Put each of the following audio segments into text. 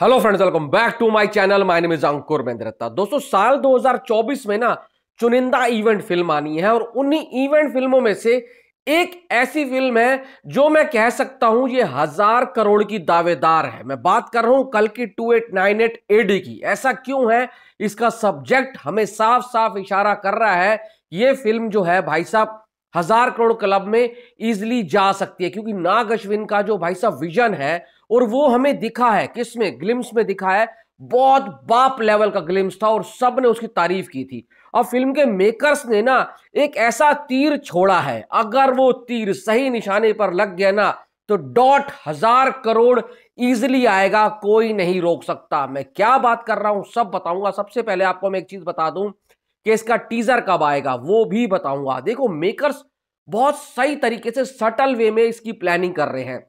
hello friends welcome back to my channel my name is Ankur Mahendrata दोस्तों साल 2024 में ना चुनिंदा इवेंट फिल्म आनी है और उन्हीं इवेंट फिल्मों में से एक ऐसी फिल्म है जो मैं कह सकता हूं ये हजार करोड़ की दावेदार है मैं बात कर रहा हूं कल की 2898 एडी की ऐसा क्यों है इसका सब्जेक्ट हमें साफ साफ इशारा कर रहा है ये फिल्म जो है भाई साहब हजार करोड़ क्लब में इजिली जा सकती है क्योंकि नाग अश्विन का जो भाई साहब विजन है और वो हमें दिखा है किसमें ग्लिम्स में दिखा है बहुत बाप लेवल का ग्लिम्स था और सब ने उसकी तारीफ की थी अब फिल्म के मेकर्स ने ना एक ऐसा तीर छोड़ा है अगर वो तीर सही निशाने पर लग गया ना तो डॉट हजार करोड़ इजिली आएगा कोई नहीं रोक सकता मैं क्या बात कर रहा हूं सब बताऊंगा सबसे पहले आपको मैं एक चीज बता दूं कि इसका टीजर कब आएगा वो भी बताऊंगा देखो मेकर्स बहुत सही तरीके से सटल वे में इसकी प्लानिंग कर रहे हैं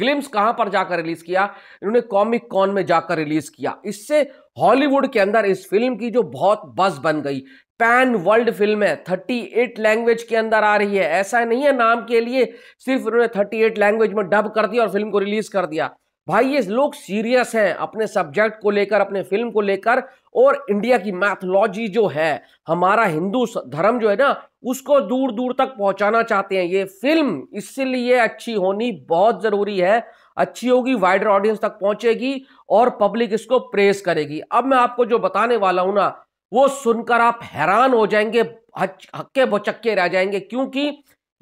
ग्लिम्स कहां पर जाकर रिलीज किया इन्होंने कॉमिक कॉन में जाकर रिलीज किया इससे हॉलीवुड के अंदर इस फिल्म की जो बहुत बस बन गई पैन वर्ल्ड फिल्म है थर्टी एट लैंग्वेज के अंदर आ रही है ऐसा नहीं है नाम के लिए सिर्फ उन्होंने थर्टी एट लैंग्वेज में डब कर दिया और फिल्म को रिलीज कर दिया भाई ये लोग सीरियस हैं अपने सब्जेक्ट को लेकर अपने फिल्म को लेकर और इंडिया की मैथोलॉजी जो है हमारा हिंदू धर्म जो है ना उसको दूर दूर तक पहुंचाना चाहते हैं ये फिल्म इसलिए अच्छी होनी बहुत ज़रूरी है अच्छी होगी वाइडर ऑडियंस तक पहुंचेगी और पब्लिक इसको प्रेस करेगी अब मैं आपको जो बताने वाला हूं ना वो सुनकर आप हैरान हो जाएंगे हक्के बचक्के रह जाएंगे क्योंकि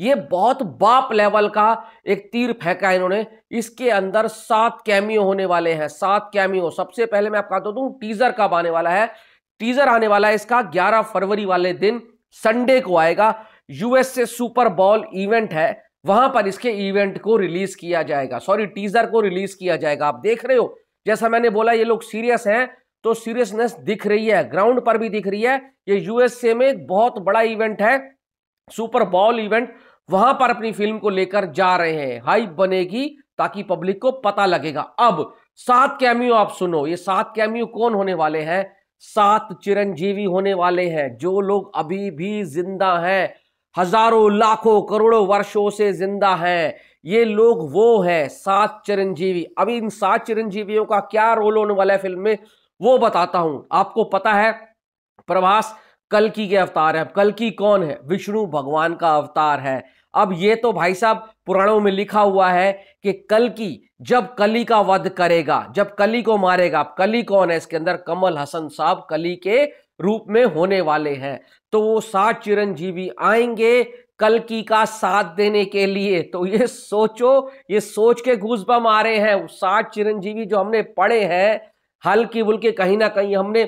ये बहुत बाप लेवल का एक तीर फेंका है इन्होंने इसके अंदर सात कैमियो होने वाले हैं सात कैमियो सबसे पहले मैं आपको दू टीजर कब आने वाला है टीजर आने वाला है इसका 11 फरवरी वाले दिन संडे को आएगा यूएसए सुपर बॉल इवेंट है वहां पर इसके इवेंट को रिलीज किया जाएगा सॉरी टीजर को रिलीज किया जाएगा आप देख रहे हो जैसा मैंने बोला ये लोग सीरियस हैं तो सीरियसनेस दिख रही है ग्राउंड पर भी दिख रही है ये यूएसए में एक बहुत बड़ा इवेंट है सुपर बॉल इवेंट वहां पर अपनी फिल्म को लेकर जा रहे हैं हाइप बनेगी ताकि पब्लिक को पता लगेगा अब सात कैमियो आप सुनो ये सात कैमियो कौन होने वाले हैं सात चिरंजीवी होने वाले हैं जो लोग अभी भी जिंदा हैं हजारों लाखों करोड़ों वर्षों से जिंदा हैं ये लोग वो हैं सात चिरंजीवी अभी इन सात चिरंजीवियों का क्या रोल होने वाला है फिल्म में वो बताता हूं आपको पता है प्रभास कल की के अवतार है कल की कौन है विष्णु भगवान का अवतार है अब ये तो भाई साहब पुराणों में लिखा हुआ है कि कल की जब कली का वध करेगा जब कली को मारेगा कली कौन है इसके अंदर कमल हसन साहब कली के रूप में होने वाले हैं तो वो सात चिरंजीवी आएंगे कल की का साथ देने के लिए तो ये सोचो ये सोच के घूसबम आ रहे हैं सात चिरंजीवी जो हमने पढ़े हैं हल्की बुल्के कहीं ना कहीं हमने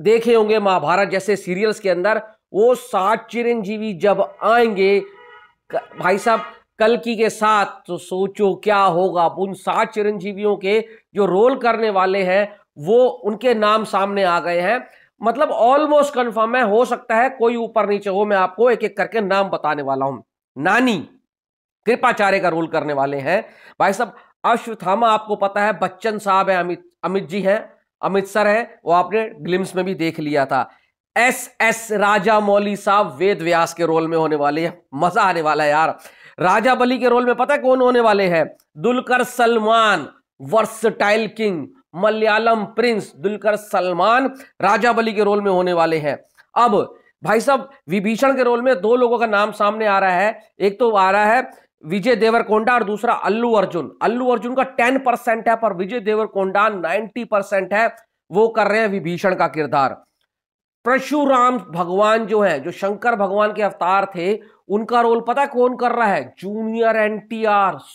देखे होंगे महाभारत जैसे सीरियल्स के अंदर वो सात चिरंजीवी जब आएंगे भाई साहब कल की के साथ तो सोचो क्या होगा उन सात चिरंजीवियों के जो रोल करने वाले हैं वो उनके नाम सामने आ गए हैं मतलब ऑलमोस्ट कंफर्म है हो सकता है कोई ऊपर नीचे हो मैं आपको एक एक करके नाम बताने वाला हूं नानी कृपाचार्य का रोल करने वाले हैं भाई साहब अश्वथामा आपको पता है बच्चन साहब है अमित अमित जी हैं अमृतसर है वो आपने ग्लिम्स में भी देख लिया था एस एस राजा मौली साहब वेद व्यास के रोल में होने वाले हैं मजा आने वाला है यार राजा बली के रोल में पता कौन होने वाले हैं Dulquer Salmaan versatile king Malayalam prince Dulquer Salmaan Raja Bali के रोल में होने वाले हैं अब भाई साहब विभीषण के रोल में दो लोगों का नाम सामने आ रहा है एक तो आ रहा है विजय देवरकोंडा और दूसरा अल्लू अर्जुन अल्लू अर्जुन का टेन परसेंट है पर विजय देवरकोंडा नाइन्टी परसेंट है वो कर रहे हैं विभीषण का किरदार परशुराम भगवान जो है जो शंकर भगवान के अवतार थे उनका रोल पता कौन कर रहा है जूनियर एन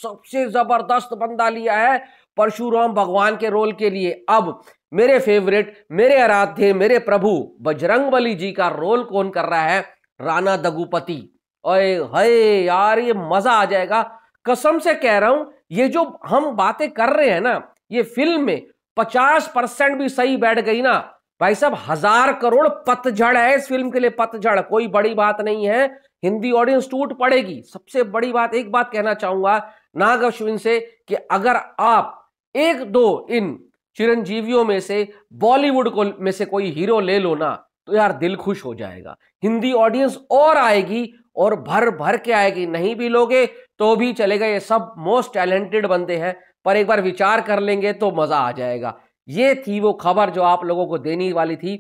सबसे जबरदस्त बंदा लिया है परशुराम भगवान के रोल के लिए अब मेरे फेवरेट मेरे आराध्य मेरे प्रभु बजरंग बली जी का रोल कौन कर रहा है राणा दगुपति अरे हाय यार ये मजा आ जाएगा कसम से कह रहा हूं ये जो हम बातें कर रहे हैं ना ये फिल्म में पचास परसेंट भी सही बैठ गई ना भाई साहब हजार करोड़ पतझड़ है इस फिल्म के लिए पतझड़ कोई बड़ी बात नहीं है हिंदी ऑडियंस टूट पड़ेगी सबसे बड़ी बात एक बात कहना चाहूंगा नाग अश्विन से कि अगर आप एक दो इन चिरंजीवियों में से बॉलीवुड को में से कोई हीरो ले लो ना तो यार दिल खुश हो जाएगा हिंदी ऑडियंस और आएगी और भर भर के आएगी नहीं भी लोगे तो भी चलेगा ये सब मोस्ट टैलेंटेड बंदे हैं पर एक बार विचार कर लेंगे तो मज़ा आ जाएगा ये थी वो खबर जो आप लोगों को देनी वाली थी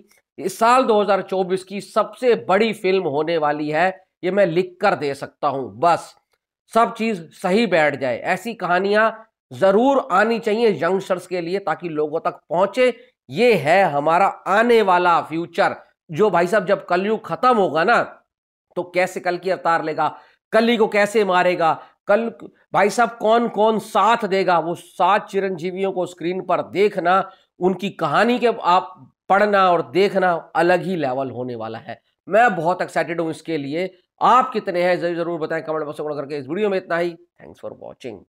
इस साल 2024 की सबसे बड़ी फिल्म होने वाली है ये मैं लिख कर दे सकता हूं बस सब चीज़ सही बैठ जाए ऐसी कहानियां ज़रूर आनी चाहिए यंगस्टर्स के लिए ताकि लोगों तक पहुंचे ये है हमारा आने वाला फ्यूचर जो भाई साहब जब कलयुग ख़त्म होगा ना तो कैसे कल की अवतार लेगा कली को कैसे मारेगा कल भाई साहब कौन कौन साथ देगा वो सात चिरंजीवियों को स्क्रीन पर देखना उनकी कहानी के आप पढ़ना और देखना अलग ही लेवल होने वाला है मैं बहुत एक्साइटेड हूं इसके लिए आप कितने हैं जरूर जरूर बताएं कमेंट बॉक्स में करके इस वीडियो में इतना ही थैंक्स फॉर वॉचिंग